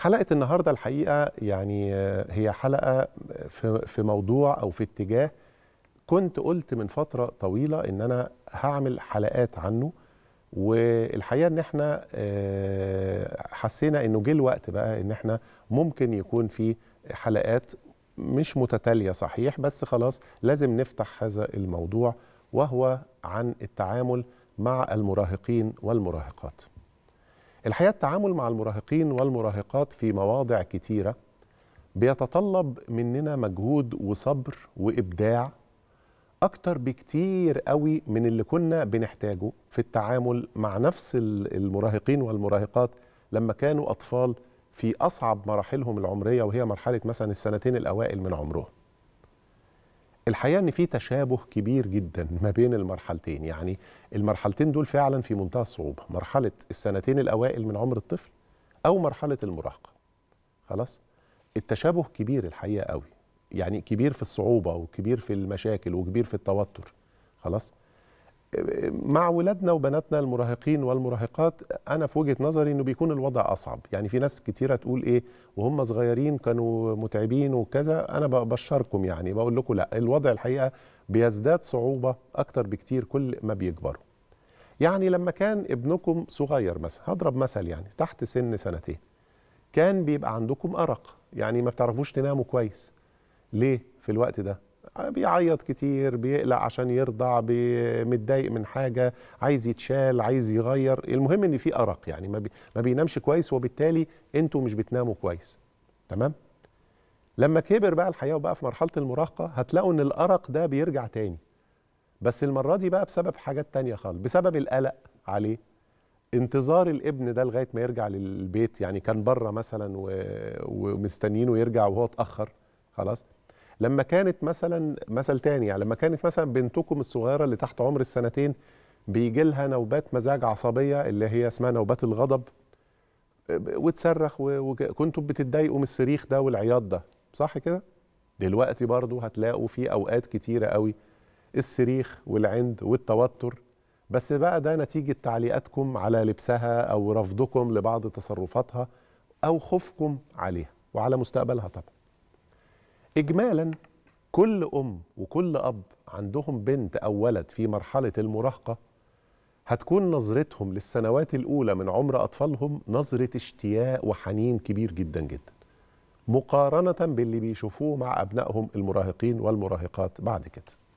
حلقه النهارده الحقيقه يعني آه، هي حلقه في في موضوع او في اتجاه كنت قلت من فتره طويله ان انا هعمل حلقات عنه والحقيقه ان احنا آه، حسينا انه جه الوقت بقى ان احنا ممكن يكون في حلقات مش متتاليه صحيح بس خلاص لازم نفتح هذا الموضوع وهو عن التعامل مع المراهقين والمراهقات الحقيقه التعامل مع المراهقين والمراهقات في مواضع كتيره بيتطلب مننا مجهود وصبر وابداع اكتر بكتير قوي من اللي كنا بنحتاجه في التعامل مع نفس المراهقين والمراهقات لما كانوا اطفال في اصعب مراحلهم العمريه وهي مرحله مثلا السنتين الاوائل من عمرهم الحقيقه ان في تشابه كبير جدا ما بين المرحلتين يعني المرحلتين دول فعلا في منتهى الصعوبه مرحله السنتين الاوائل من عمر الطفل او مرحله المراهقه خلاص التشابه كبير الحقيقه قوي يعني كبير في الصعوبه وكبير في المشاكل وكبير في التوتر خلاص مع ولادنا وبناتنا المراهقين والمراهقات انا في وجهه نظري انه بيكون الوضع اصعب يعني في ناس كتيره تقول ايه وهم صغيرين كانوا متعبين وكذا انا بشركم يعني بقول لكم لا الوضع الحقيقه بيزداد صعوبه اكتر بكتير كل ما بيكبروا يعني لما كان ابنكم صغير مثلا هضرب مثل يعني تحت سن سنتين كان بيبقى عندكم ارق يعني ما بتعرفوش تناموا كويس ليه في الوقت ده بيعيط كتير بيقلق عشان يرضع متضايق من حاجه عايز يتشال عايز يغير المهم ان في ارق يعني ما, بي ما بينامش كويس وبالتالي انتوا مش بتناموا كويس تمام لما كبر بقى الحقيقه وبقى في مرحله المراهقه هتلاقوا ان الارق ده بيرجع تاني بس المره دي بقى بسبب حاجات تانية خالص بسبب القلق عليه انتظار الابن ده لغايه ما يرجع للبيت يعني كان بره مثلا ومستنيينه يرجع وهو اتاخر خلاص لما كانت مثلا مثل تاني يعني لما كانت مثلا بنتكم الصغيره اللي تحت عمر السنتين بيجي لها نوبات مزاج عصبيه اللي هي اسمها نوبات الغضب وتصرخ وكنتوا بتتضايقوا من الصريخ ده والعياط ده صح كده؟ دلوقتي برضو هتلاقوا في اوقات كتيره قوي الصريخ والعند والتوتر بس بقى ده نتيجه تعليقاتكم على لبسها او رفضكم لبعض تصرفاتها او خوفكم عليها وعلى مستقبلها طبعا اجمالا كل ام وكل اب عندهم بنت او ولد في مرحله المراهقه هتكون نظرتهم للسنوات الاولى من عمر اطفالهم نظره اشتياق وحنين كبير جدا جدا مقارنه باللي بيشوفوه مع ابنائهم المراهقين والمراهقات بعد كده